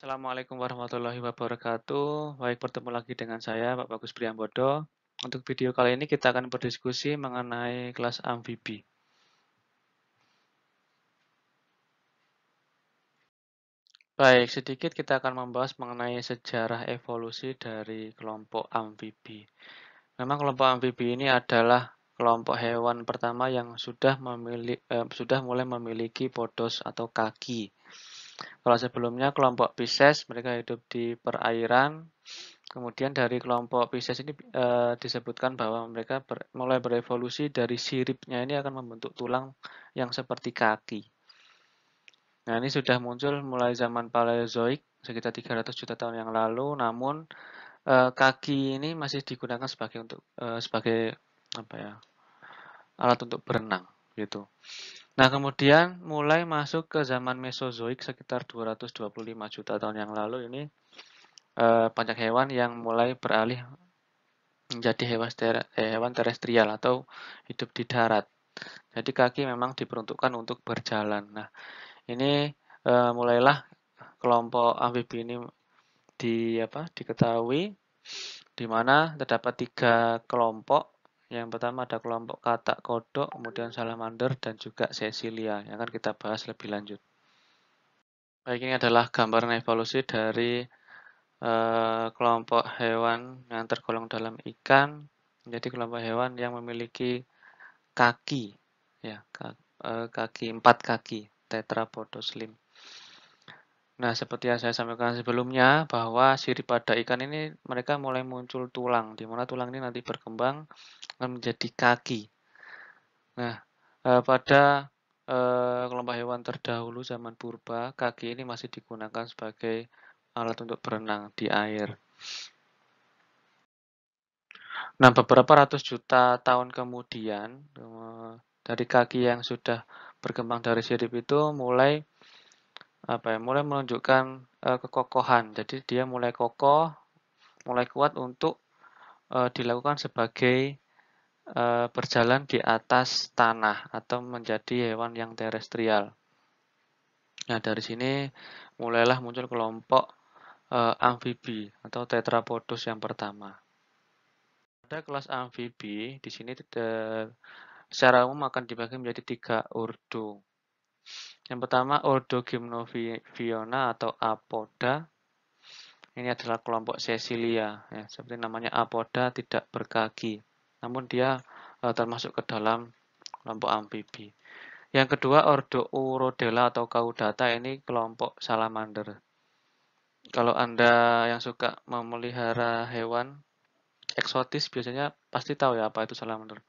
Assalamualaikum warahmatullahi wabarakatuh. Baik, bertemu lagi dengan saya, Pak Bagus Priambodo. Untuk video kali ini kita akan berdiskusi mengenai kelas amfibi. Baik, sedikit kita akan membahas mengenai sejarah evolusi dari kelompok amfibi. Memang kelompok amfibi ini adalah kelompok hewan pertama yang sudah memiliki eh, sudah mulai memiliki podos atau kaki. Kalau sebelumnya kelompok Pisces mereka hidup di perairan. Kemudian dari kelompok Pisces ini e, disebutkan bahwa mereka ber, mulai berevolusi dari siripnya ini akan membentuk tulang yang seperti kaki. Nah, ini sudah muncul mulai zaman Paleozoik sekitar 300 juta tahun yang lalu, namun e, kaki ini masih digunakan sebagai untuk e, sebagai apa ya? alat untuk berenang gitu. Nah, kemudian mulai masuk ke zaman Mesozoik sekitar 225 juta tahun yang lalu ini eh, banyak hewan yang mulai beralih menjadi eh, hewan, terestrial atau hidup di darat. Jadi kaki memang diperuntukkan untuk berjalan. Nah, ini eh, mulailah kelompok amfibi ini di apa diketahui di mana terdapat tiga kelompok yang pertama ada kelompok katak kodok, kemudian salamander, dan juga sesilia. Yang akan kita bahas lebih lanjut. Baik, ini adalah gambaran evolusi dari eh, kelompok hewan yang tergolong dalam ikan menjadi kelompok hewan yang memiliki kaki, ya kaki, empat eh, kaki empat kaki, tetrapodoslim. Nah, seperti yang saya sampaikan sebelumnya, bahwa sirip pada ikan ini mereka mulai muncul tulang, di mana tulang ini nanti berkembang menjadi kaki. Nah, eh, pada eh, kelompok hewan terdahulu zaman purba, kaki ini masih digunakan sebagai alat untuk berenang di air. Nah, beberapa ratus juta tahun kemudian, eh, dari kaki yang sudah berkembang dari sirip itu mulai apa ya mulai menunjukkan uh, kekokohan jadi dia mulai kokoh mulai kuat untuk uh, dilakukan sebagai uh, berjalan di atas tanah atau menjadi hewan yang terestrial nah dari sini mulailah muncul kelompok uh, amfibi atau tetrapodus yang pertama Ada kelas amfibi di sini secara umum akan dibagi menjadi tiga ordo yang pertama Ordo Gymnophiona atau apoda. Ini adalah kelompok Cecilia ya, seperti namanya apoda tidak berkaki. Namun dia e, termasuk ke dalam kelompok amfibi. Yang kedua Ordo Urodela atau Caudata ini kelompok salamander. Kalau Anda yang suka memelihara hewan eksotis biasanya pasti tahu ya apa itu salamander.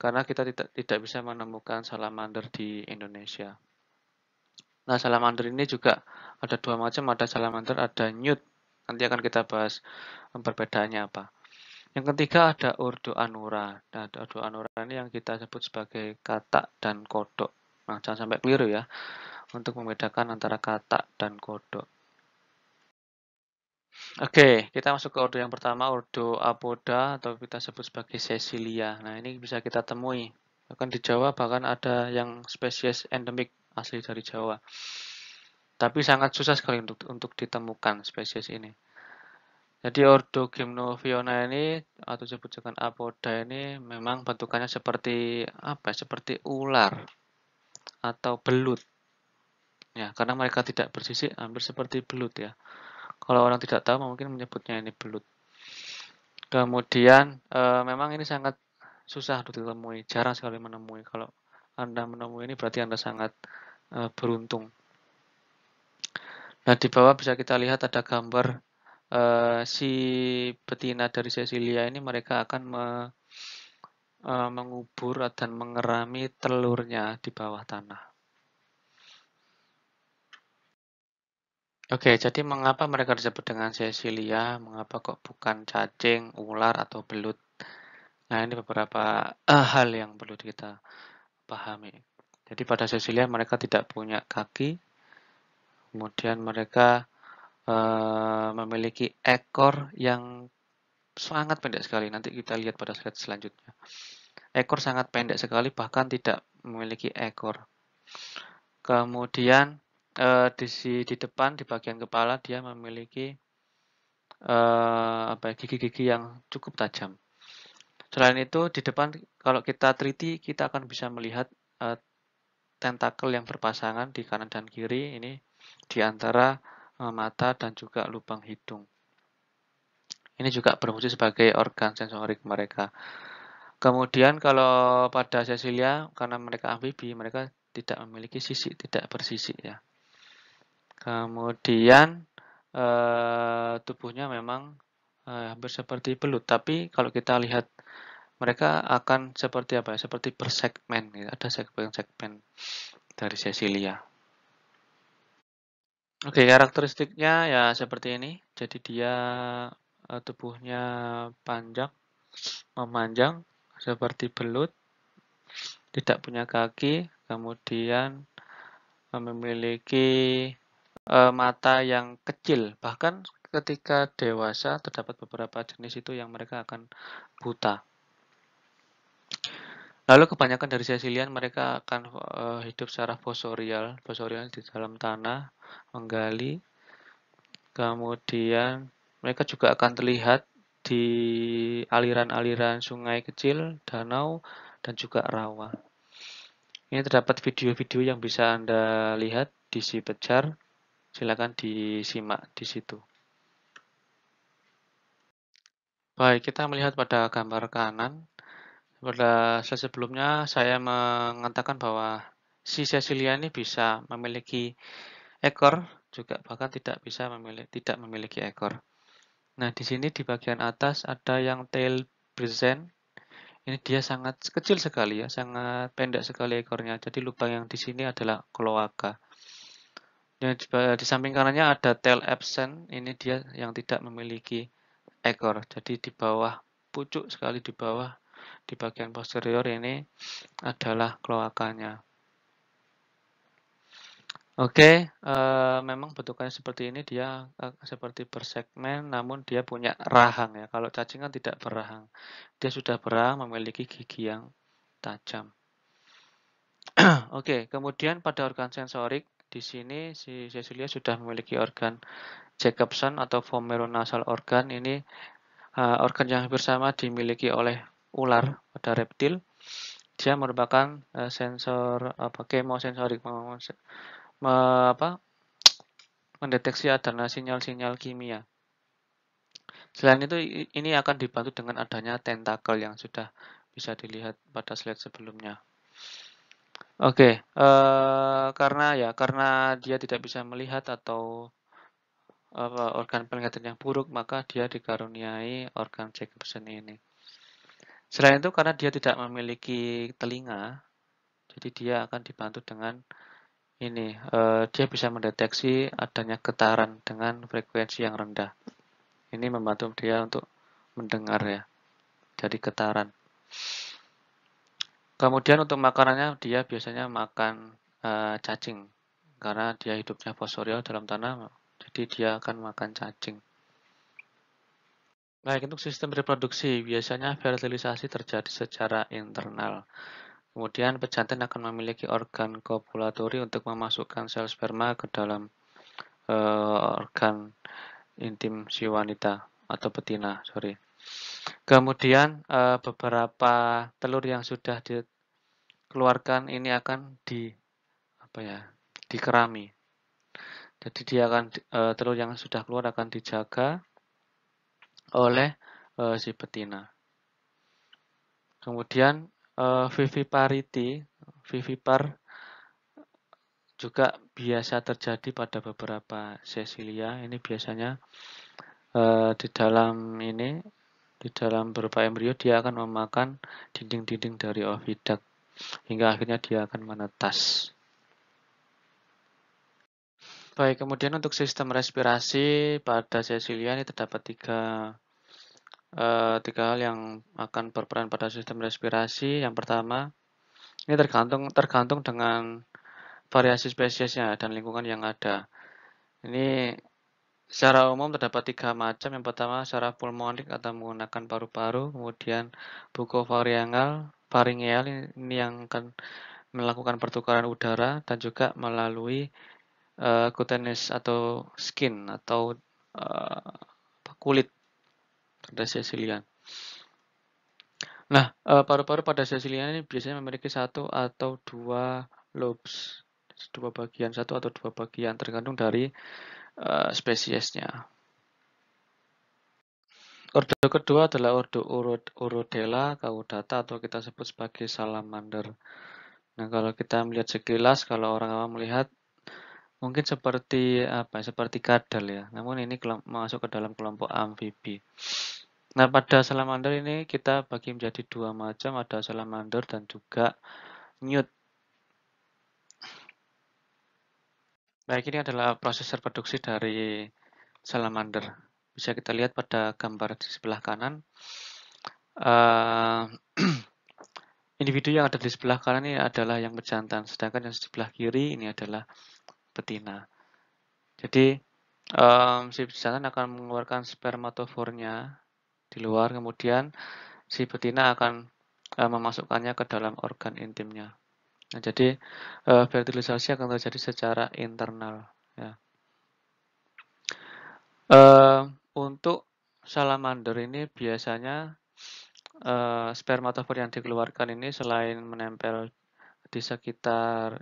Karena kita tidak tidak bisa menemukan salamander di Indonesia. Nah, salamander ini juga ada dua macam, ada salamander, ada newt. Nanti akan kita bahas eh, perbedaannya apa. Yang ketiga ada urdu anura. Nah, urdu anura ini yang kita sebut sebagai katak dan kodok. Nah, jangan sampai keliru ya untuk membedakan antara katak dan kodok. Oke, kita masuk ke ordo yang pertama, ordo apoda atau kita sebut sebagai Cecilia. Nah, ini bisa kita temui. Bahkan di Jawa bahkan ada yang spesies endemik asli dari Jawa. Tapi sangat susah sekali untuk untuk ditemukan spesies ini. Jadi Ordo Gymnophiona ini atau disebut dengan apoda ini memang bentukannya seperti apa? Ya, seperti ular atau belut. Ya, karena mereka tidak bersisik hampir seperti belut ya. Kalau orang tidak tahu mungkin menyebutnya ini belut. Kemudian e, memang ini sangat susah untuk ditemui, jarang sekali menemui. Kalau Anda menemui ini berarti Anda sangat Eh, beruntung. Nah, di bawah bisa kita lihat ada gambar e, si betina dari Cecilia ini mereka akan me, e, mengubur dan mengerami telurnya di bawah tanah. Oke, jadi mengapa mereka disebut dengan Cecilia? Mengapa kok bukan cacing, ular, atau belut? Nah, ini beberapa hal yang perlu kita pahami. Jadi pada sesilia mereka tidak punya kaki, kemudian mereka e, memiliki ekor yang sangat pendek sekali. Nanti kita lihat pada slide selanjutnya. Ekor sangat pendek sekali, bahkan tidak memiliki ekor. Kemudian e, di, di depan, di bagian kepala, dia memiliki eh, apa ya, gigi-gigi yang cukup tajam. Selain itu di depan kalau kita teliti kita akan bisa melihat uh, tentakel yang berpasangan di kanan dan kiri ini di antara eh, mata dan juga lubang hidung. Ini juga berfungsi sebagai organ sensorik mereka. Kemudian kalau pada sesilia karena mereka amfibi, mereka tidak memiliki sisik tidak bersisik ya. Kemudian eh, tubuhnya memang eh, hampir seperti belut, tapi kalau kita lihat mereka akan seperti apa ya? Seperti bersegmen gitu. Ada segmen-segmen dari Cecilia. Oke, karakteristiknya ya seperti ini. Jadi dia eh, tubuhnya panjang, memanjang seperti belut, tidak punya kaki, kemudian eh, memiliki eh, mata yang kecil. Bahkan ketika dewasa terdapat beberapa jenis itu yang mereka akan buta. Lalu kebanyakan dari Sicilian mereka akan uh, hidup secara fosorial, fosorial di dalam tanah, menggali. Kemudian mereka juga akan terlihat di aliran-aliran sungai kecil, danau, dan juga rawa. Ini terdapat video-video yang bisa Anda lihat di si Sipecar. Silakan disimak di situ. Baik, kita melihat pada gambar kanan pada slide sebelumnya, saya mengatakan bahwa si Cecilia ini bisa memiliki ekor, juga bahkan tidak bisa memiliki, tidak memiliki ekor. Nah, di sini di bagian atas ada yang tail present. Ini dia sangat kecil sekali ya, sangat pendek sekali ekornya. Jadi lubang yang di sini adalah kloaka. Dan di, di samping kanannya ada tail absent. Ini dia yang tidak memiliki ekor. Jadi di bawah pucuk sekali di bawah di bagian posterior ini adalah kloakanya. Oke, uh, memang bentukannya seperti ini, dia uh, seperti bersegmen, namun dia punya rahang ya. Kalau cacing kan tidak berahang, dia sudah berahang memiliki gigi yang tajam. Oke, kemudian pada organ sensorik di sini si Cecilia sudah memiliki organ Jacobson atau vomeronasal organ ini uh, organ yang hampir sama dimiliki oleh ular, pada reptil, dia merupakan uh, sensor apa kemosensorik me, apa mendeteksi adanya sinyal-sinyal kimia. Selain itu ini akan dibantu dengan adanya tentakel yang sudah bisa dilihat pada slide sebelumnya. Oke, okay, uh, eh, karena ya karena dia tidak bisa melihat atau organ penglihatan yang buruk, maka dia dikaruniai organ Jacobson ini. Selain itu karena dia tidak memiliki telinga, jadi dia akan dibantu dengan ini, eh, dia bisa mendeteksi adanya getaran dengan frekuensi yang rendah. Ini membantu dia untuk mendengar ya, jadi getaran. Kemudian untuk makanannya dia biasanya makan eh, cacing, karena dia hidupnya fosorial dalam tanah, jadi dia akan makan cacing. Baik, untuk sistem reproduksi, biasanya fertilisasi terjadi secara internal. Kemudian pejantan akan memiliki organ kopulatori untuk memasukkan sel sperma ke dalam e, organ intim si wanita atau betina, sorry. Kemudian e, beberapa telur yang sudah dikeluarkan ini akan di apa ya, dikerami. Jadi dia akan e, telur yang sudah keluar akan dijaga oleh uh, si betina. Kemudian uh, eh, viviparity, vivipar juga biasa terjadi pada beberapa sesilia. Ini biasanya uh, di dalam ini di dalam beberapa embrio dia akan memakan dinding-dinding dari ovidak hingga akhirnya dia akan menetas. Baik, kemudian untuk sistem respirasi pada sesilia ini terdapat tiga uh, tiga hal yang akan berperan pada sistem respirasi. Yang pertama, ini tergantung tergantung dengan variasi spesiesnya dan lingkungan yang ada. Ini secara umum terdapat tiga macam. Yang pertama secara pulmonik atau menggunakan paru-paru, kemudian buko faringal, faringeal ini yang akan melakukan pertukaran udara dan juga melalui uh, atau skin atau uh, kulit pada sesilian. Nah, eh, paru-paru pada sesilian ini biasanya memiliki satu atau dua lobes, dua bagian, satu atau dua bagian, tergantung dari uh, spesiesnya. Ordo kedua adalah ordo Urodela, Kaudata atau kita sebut sebagai salamander. Nah, kalau kita melihat sekilas, kalau orang awam melihat Mungkin seperti apa? Ya, seperti kadal ya. Namun ini masuk ke dalam kelompok amfibi. Nah, pada salamander ini kita bagi menjadi dua macam, ada salamander dan juga newt. Baik, ini adalah proses reproduksi dari salamander. Bisa kita lihat pada gambar di sebelah kanan. Uh, individu yang ada di sebelah kanan ini adalah yang pejantan, sedangkan yang di sebelah kiri ini adalah betina. Jadi um, si jantan akan mengeluarkan spermatofornya di luar, kemudian si betina akan um, memasukkannya ke dalam organ intimnya. Nah, jadi uh, fertilisasi akan terjadi secara internal. Ya. Uh, untuk salamander ini biasanya uh, eh, spermatofor yang dikeluarkan ini selain menempel di sekitar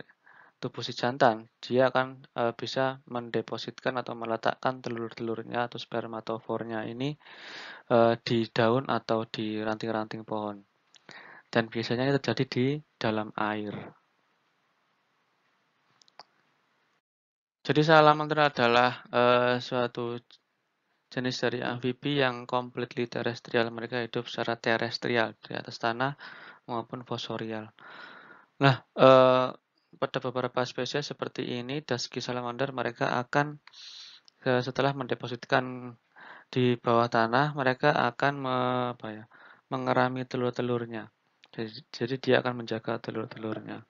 tubuh si jantan, dia akan e, bisa mendepositkan atau meletakkan telur-telurnya atau spermatofornya ini e, di daun atau di ranting-ranting pohon. Dan biasanya ini terjadi di dalam air. Jadi salamander adalah e, suatu jenis dari amfibi yang completely terestrial. Mereka hidup secara terestrial di atas tanah maupun fosorial. Nah, e, pada beberapa spesies seperti ini, daski salamander mereka akan eh, setelah mendepositkan di bawah tanah, mereka akan me, apa ya, mengerami telur-telurnya. Jadi, jadi dia akan menjaga telur-telurnya.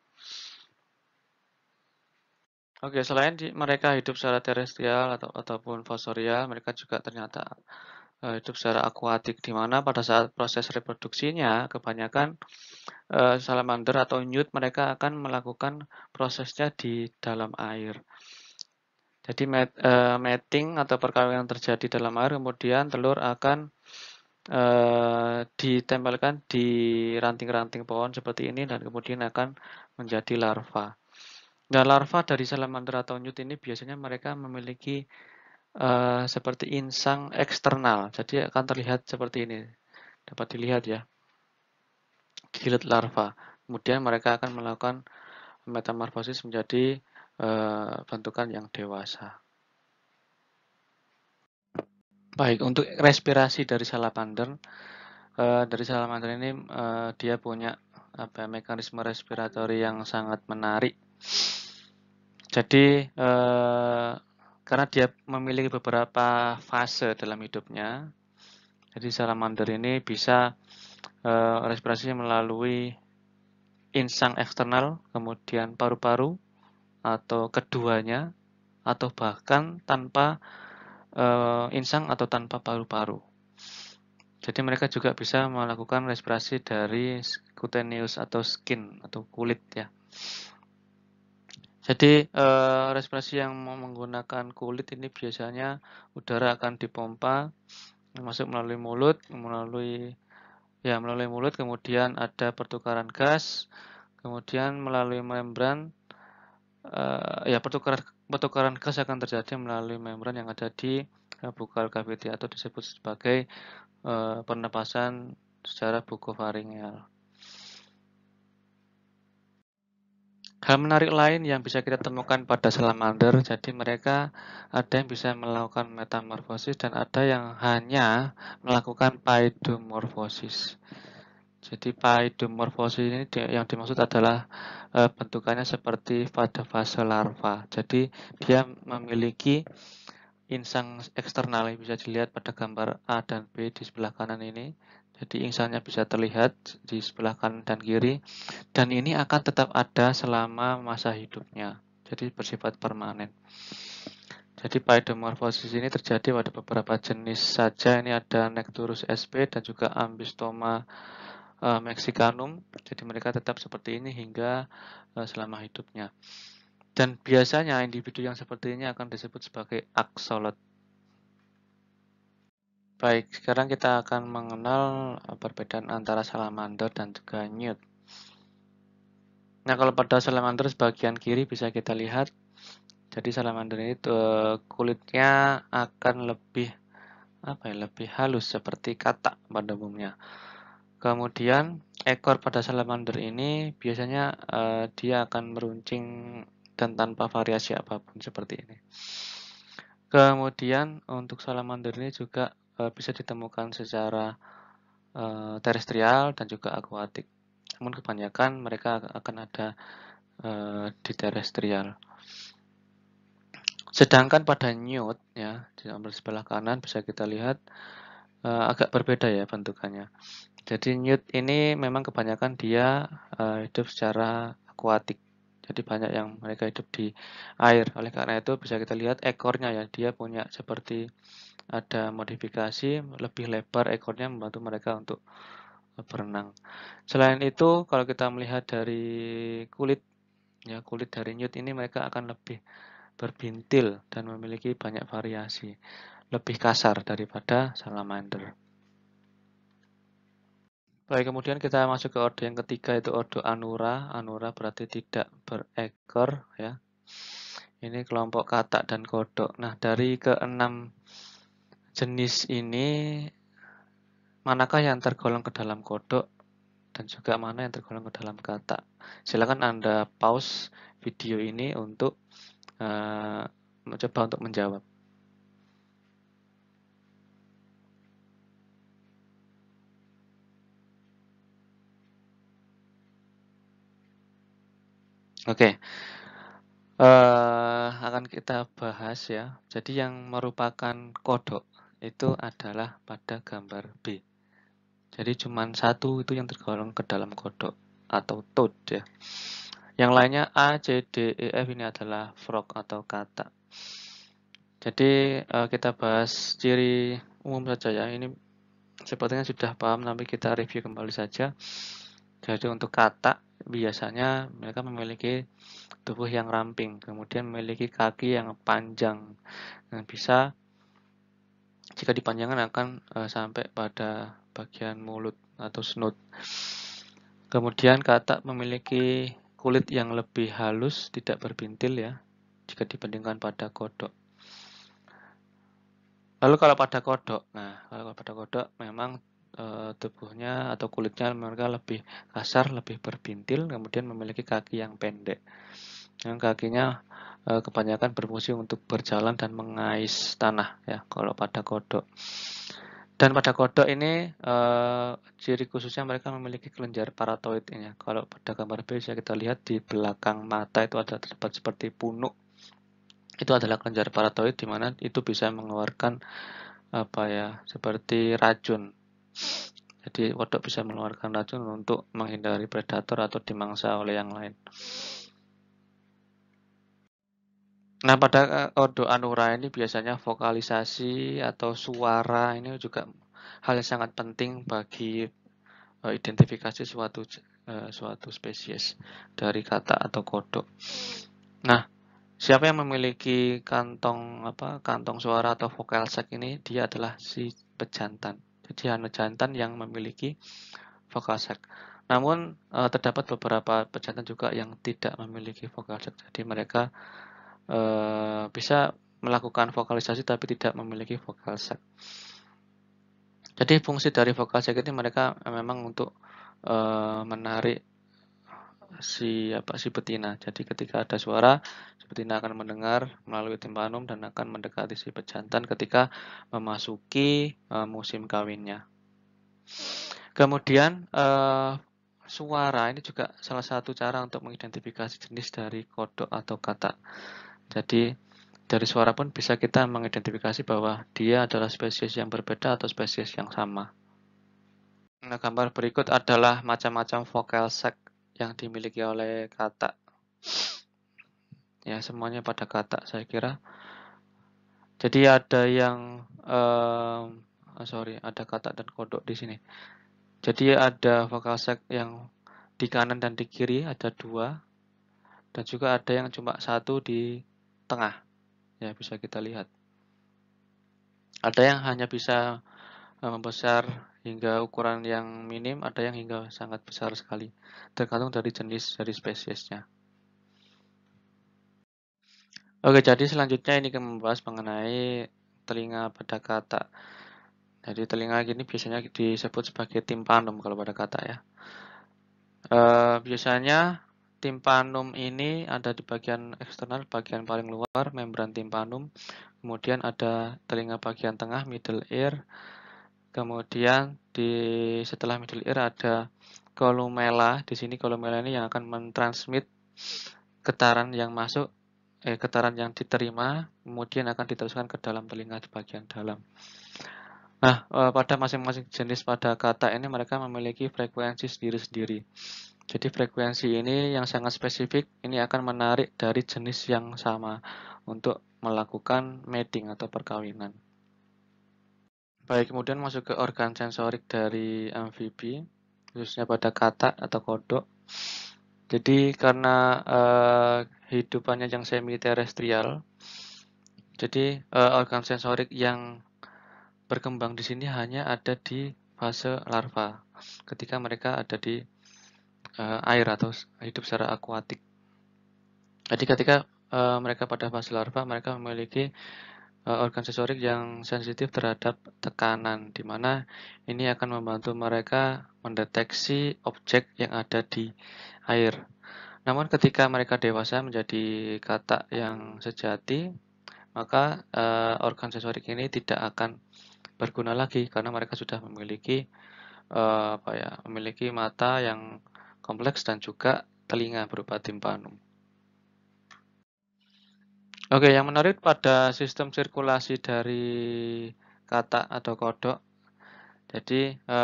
Oke, selain di, mereka hidup secara terestrial atau ataupun fosorial, mereka juga ternyata hidup secara akuatik di mana pada saat proses reproduksinya kebanyakan eh, salamander atau newt mereka akan melakukan prosesnya di dalam air. Jadi eh, mating atau perkawinan yang terjadi dalam air kemudian telur akan eh, ditempelkan di ranting-ranting pohon seperti ini dan kemudian akan menjadi larva. Nah, larva dari salamander atau newt ini biasanya mereka memiliki uh, seperti insang eksternal. Jadi akan terlihat seperti ini. Dapat dilihat ya. Gilet larva. Kemudian mereka akan melakukan metamorfosis menjadi uh, bentukan yang dewasa. Baik, untuk respirasi dari salamander, uh, dari salamander ini uh, dia punya apa ya, mekanisme respiratori yang sangat menarik. Jadi uh, karena dia memiliki beberapa fase dalam hidupnya. Jadi salamander ini bisa e, respirasi melalui insang eksternal, kemudian paru-paru atau keduanya, atau bahkan tanpa e, insang atau tanpa paru-paru. Jadi mereka juga bisa melakukan respirasi dari cutaneous atau skin atau kulit ya. Jadi eh, respirasi yang menggunakan kulit ini biasanya udara akan dipompa masuk melalui mulut, melalui ya melalui mulut, kemudian ada pertukaran gas, kemudian melalui membran eh, ya pertukaran pertukaran gas akan terjadi melalui membran yang ada di eh, bukal cavity atau disebut sebagai eh, pernapasan secara bukovaringal. Hal menarik lain yang bisa kita temukan pada salamander, jadi mereka ada yang bisa melakukan metamorfosis dan ada yang hanya melakukan paidomorfosis. Jadi paidomorfosis ini yang dimaksud adalah eh, bentukannya seperti pada fase larva. Jadi dia memiliki insang eksternal yang bisa dilihat pada gambar A dan B di sebelah kanan ini. Jadi insannya bisa terlihat di sebelah kanan dan kiri. Dan ini akan tetap ada selama masa hidupnya. Jadi bersifat permanen. Jadi paedomorfosis ini terjadi pada beberapa jenis saja. Ini ada Necturus sp dan juga Ambistoma e, mexicanum. Jadi mereka tetap seperti ini hingga e, selama hidupnya. Dan biasanya individu yang seperti ini akan disebut sebagai axolotl. Baik, sekarang kita akan mengenal eh, perbedaan antara salamander dan juga newt. Nah, kalau pada salamander sebagian kiri bisa kita lihat, jadi salamander ini eh, kulitnya akan lebih apa ya, lebih halus seperti katak pada umumnya. Kemudian ekor pada salamander ini biasanya uh, dia akan meruncing dan tanpa variasi apapun seperti ini. Kemudian untuk salamander ini juga bisa ditemukan secara eh, terestrial dan juga akuatik. Namun kebanyakan mereka akan ada eh, di terestrial. Sedangkan pada newt ya di sebelah kanan bisa kita lihat uh, agak berbeda ya bentukannya. Jadi newt ini memang kebanyakan dia uh, hidup secara akuatik. Jadi banyak yang mereka hidup di air. Oleh karena itu bisa kita lihat ekornya ya dia punya seperti ada modifikasi lebih lebar ekornya membantu mereka untuk eh, berenang. Selain itu, kalau kita melihat dari kulit, ya kulit dari newt ini mereka akan lebih berbintil dan memiliki banyak variasi, lebih kasar daripada salamander. Baik, kemudian kita masuk ke ordo yang ketiga yaitu ordo Anura. Anura berarti tidak berekor ya. Ini kelompok katak dan kodok. Nah, dari keenam jenis ini manakah yang tergolong ke dalam kodok dan juga mana yang tergolong ke dalam kata. Silakan Anda pause video ini untuk uh, mencoba untuk menjawab. Oke, okay. uh, eh, akan kita bahas ya. Jadi yang merupakan kodok itu adalah pada gambar B. Jadi cuma satu itu yang tergolong ke dalam kodok atau toad ya. Yang lainnya A, C, D, E, F ini adalah frog atau kata. Jadi e, kita bahas ciri umum saja ya. Ini sepertinya sudah paham, tapi kita review kembali saja. Jadi untuk kata biasanya mereka memiliki tubuh yang ramping, kemudian memiliki kaki yang panjang, dan bisa jika dipanjangkan akan uh, sampai pada bagian mulut atau snout. Kemudian katak memiliki kulit yang lebih halus, tidak berbintil ya, jika dibandingkan pada kodok. Lalu kalau pada kodok, nah kalau pada kodok memang e, tubuhnya atau kulitnya mereka lebih kasar, lebih berbintil, kemudian memiliki kaki yang pendek. Yang kakinya Eh, kebanyakan berfungsi untuk berjalan dan mengais tanah ya kalau pada kodok. Dan pada kodok ini eh, ciri khususnya mereka memiliki kelenjar paratoid ini. Kalau pada gambar B bisa kita lihat di belakang mata itu ada terdapat seperti punuk. Itu adalah kelenjar paratoid di mana itu bisa mengeluarkan apa ya seperti racun. Jadi kodok bisa mengeluarkan racun untuk menghindari predator atau dimangsa oleh yang lain. Nah, pada kode eh, anura ini biasanya vokalisasi atau suara ini juga hal yang sangat penting bagi uh, identifikasi suatu uh, suatu spesies dari kata atau kode. Nah, siapa yang memiliki kantong apa kantong suara atau vokal sac ini dia adalah si pejantan. Jadi hanya jantan yang memiliki vokal sac. Namun uh, terdapat beberapa pejantan juga yang tidak memiliki vokal sac. Jadi mereka e, bisa melakukan vokalisasi tapi tidak memiliki vokal set. Jadi fungsi dari vokal set ini mereka memang untuk e, menarik si apa si betina. Jadi ketika ada suara, si betina akan mendengar melalui timpanum dan akan mendekati si pejantan ketika memasuki e, musim kawinnya. Kemudian e, suara ini juga salah satu cara untuk mengidentifikasi jenis dari kodok atau katak. Jadi dari suara pun bisa kita mengidentifikasi bahwa dia adalah spesies yang berbeda atau spesies yang sama. Nah, gambar berikut adalah macam-macam vokal sek yang dimiliki oleh kata. Ya, semuanya pada kata saya kira. Jadi ada yang um, sorry, ada kata dan kodok di sini. Jadi ada vokal sek yang di kanan dan di kiri ada dua, dan juga ada yang cuma satu di tengah. Ya, bisa kita lihat. Ada yang hanya bisa eh, membesar hingga ukuran yang minim, ada yang hingga sangat besar sekali, tergantung dari jenis dari spesiesnya. Oke, jadi selanjutnya ini akan membahas mengenai telinga pada kata. Jadi telinga gini biasanya disebut sebagai timpanum kalau pada kata ya. E, biasanya timpanum ini ada di bagian eksternal, bagian paling luar, membran timpanum. Kemudian ada telinga bagian tengah, middle ear. Kemudian di setelah middle ear ada columella. Di sini columella ini yang akan mentransmit getaran yang masuk, eh, getaran yang diterima, kemudian akan diteruskan ke dalam telinga di bagian dalam. Nah, eh, pada masing-masing jenis pada kata ini mereka memiliki frekuensi sendiri-sendiri. Jadi frekuensi ini yang sangat spesifik ini akan menarik dari jenis yang sama untuk melakukan mating atau perkawinan. Baik, kemudian masuk ke organ sensorik dari amfibi, khususnya pada katak atau kodok. Jadi karena uh, hidupannya yang semi terestrial, jadi uh, organ sensorik yang berkembang di sini hanya ada di fase larva ketika mereka ada di uh, air atau hidup secara akuatik. Jadi ketika uh, mereka pada fase larva, mereka memiliki uh, organ sensorik yang sensitif terhadap tekanan, di mana ini akan membantu mereka mendeteksi objek yang ada di air. Namun ketika mereka dewasa menjadi katak yang sejati, maka uh, organ sensorik ini tidak akan berguna lagi karena mereka sudah memiliki uh, apa ya memiliki mata yang kompleks dan juga telinga berupa timpanum. Oke, yang menarik pada sistem sirkulasi dari katak atau kodok, jadi e,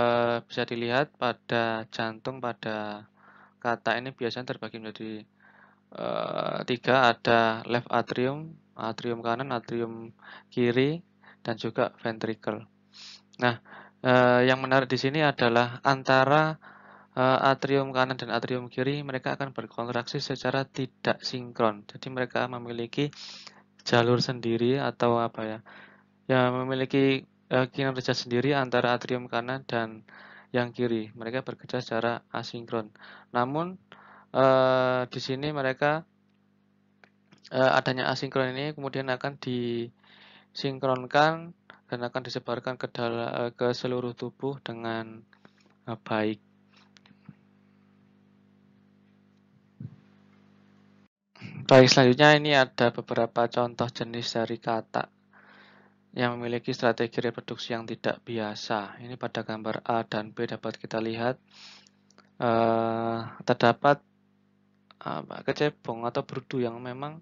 bisa dilihat pada jantung pada katak ini biasanya terbagi menjadi e, tiga, ada left atrium, atrium kanan, atrium kiri, dan juga ventricle. Nah, e, yang menarik di sini adalah antara Eh, atrium kanan dan atrium kiri mereka akan berkontraksi secara tidak sinkron. Jadi mereka memiliki jalur sendiri atau apa ya? yang memiliki eh, kinerja sendiri antara atrium kanan dan yang kiri. Mereka bekerja secara asinkron. Namun uh, di sini mereka uh, adanya asinkron ini kemudian akan disinkronkan dan akan disebarkan ke, dalam, ke seluruh tubuh dengan baik. Baik, selanjutnya ini ada beberapa contoh jenis dari kata yang memiliki strategi reproduksi yang tidak biasa. Ini pada gambar A dan B dapat kita lihat uh, terdapat apa, kecebong atau berdu yang memang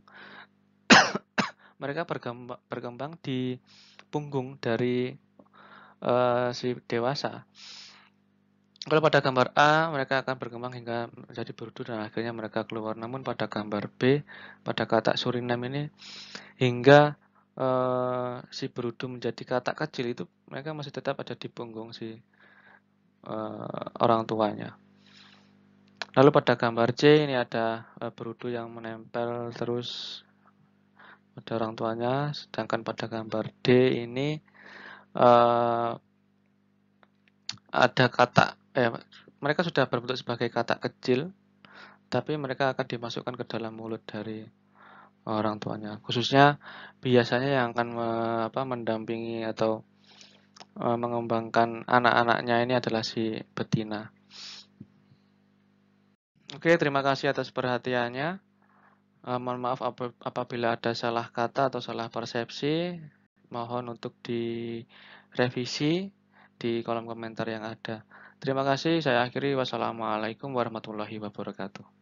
mereka berkembang, berkembang di punggung dari uh, si dewasa. Kalau pada gambar A, mereka akan berkembang hingga menjadi berudu dan akhirnya mereka keluar. Namun pada gambar B, pada katak surinam ini, hingga e, si berudu menjadi katak kecil itu, mereka masih tetap ada di punggung si e, orang tuanya. Lalu pada gambar C, ini ada e, eh, berudu yang menempel terus pada orang tuanya. Sedangkan pada gambar D ini, ada katak eh, mereka sudah berbentuk sebagai katak kecil, tapi mereka akan dimasukkan ke dalam mulut dari orang tuanya. Khususnya biasanya yang akan me, apa, mendampingi atau e, mengembangkan anak-anaknya ini adalah si betina. Oke, terima kasih atas perhatiannya. E, mohon maaf apabila ada salah kata atau salah persepsi. Mohon untuk direvisi di kolom komentar yang ada. Terima kasih, saya akhiri. Wassalamualaikum warahmatullahi wabarakatuh.